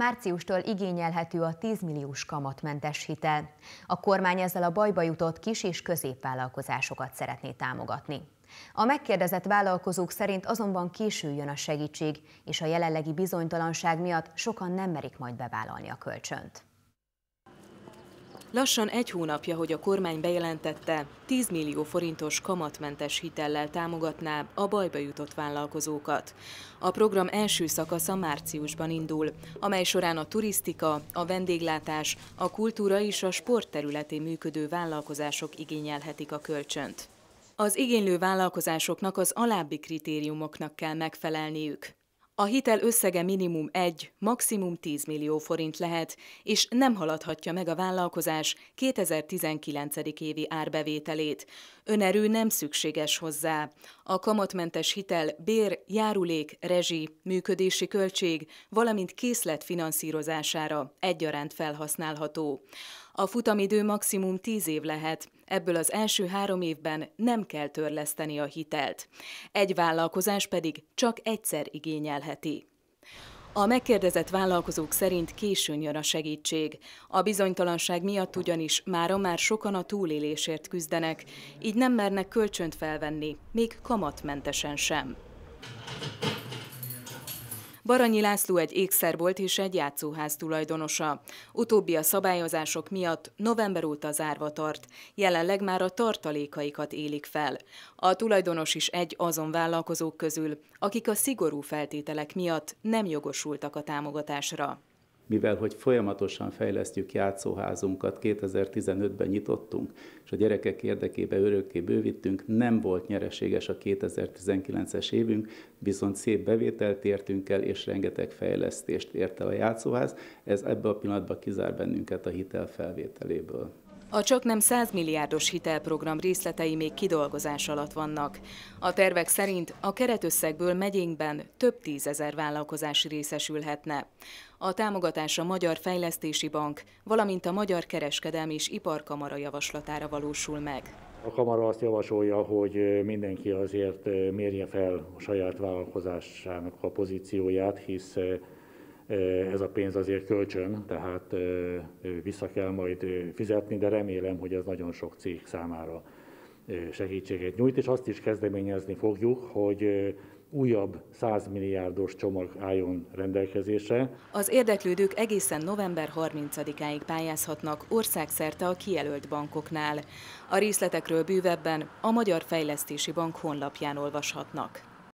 Márciustól igényelhető a 10 milliós kamatmentes hitel. A kormány ezzel a bajba jutott kis és középvállalkozásokat szeretné támogatni. A megkérdezett vállalkozók szerint azonban későjön a segítség, és a jelenlegi bizonytalanság miatt sokan nem merik majd bevállalni a kölcsönt. Lassan egy hónapja, hogy a kormány bejelentette, 10 millió forintos kamatmentes hitellel támogatná a bajba jutott vállalkozókat. A program első szakasza márciusban indul, amely során a turisztika, a vendéglátás, a kultúra és a sport területén működő vállalkozások igényelhetik a kölcsönt. Az igénylő vállalkozásoknak az alábbi kritériumoknak kell megfelelniük. A hitel összege minimum 1, maximum 10 millió forint lehet, és nem haladhatja meg a vállalkozás 2019. évi árbevételét. Önerő nem szükséges hozzá. A kamatmentes hitel bér, járulék, rezsi, működési költség, valamint készlet finanszírozására egyaránt felhasználható. A futamidő maximum 10 év lehet, ebből az első három évben nem kell törleszteni a hitelt. Egy vállalkozás pedig csak egyszer igényelheti. A megkérdezett vállalkozók szerint későn jön a segítség. A bizonytalanság miatt ugyanis mára már sokan a túlélésért küzdenek, így nem mernek kölcsönt felvenni, még kamatmentesen sem. Baranyi László egy ékszerbolt és egy játszóház tulajdonosa. Utóbbi a szabályozások miatt november óta zárva tart, jelenleg már a tartalékaikat élik fel. A tulajdonos is egy azon vállalkozók közül, akik a szigorú feltételek miatt nem jogosultak a támogatásra mivel hogy folyamatosan fejlesztjük játszóházunkat, 2015-ben nyitottunk, és a gyerekek érdekébe örökké bővítünk. nem volt nyereséges a 2019-es évünk, viszont szép bevételt értünk el, és rengeteg fejlesztést ért el a játszóház. Ez ebbe a pillanatban kizár bennünket a hitel felvételéből. A csak nem 100 milliárdos hitelprogram részletei még kidolgozás alatt vannak. A tervek szerint a keretösszegből megyénkben több tízezer vállalkozás részesülhetne. A támogatás a Magyar Fejlesztési Bank, valamint a Magyar Kereskedelmi és Iparkamara javaslatára valósul meg. A kamara azt javasolja, hogy mindenki azért mérje fel a saját vállalkozásának a pozícióját, hisz ez a pénz azért kölcsön, tehát vissza kell majd fizetni, de remélem, hogy ez nagyon sok cég számára segítséget nyújt, és azt is kezdeményezni fogjuk, hogy újabb 100 milliárdos csomag álljon rendelkezésre. Az érdeklődők egészen november 30-áig pályázhatnak országszerte a kijelölt bankoknál. A részletekről bővebben a Magyar Fejlesztési Bank honlapján olvashatnak.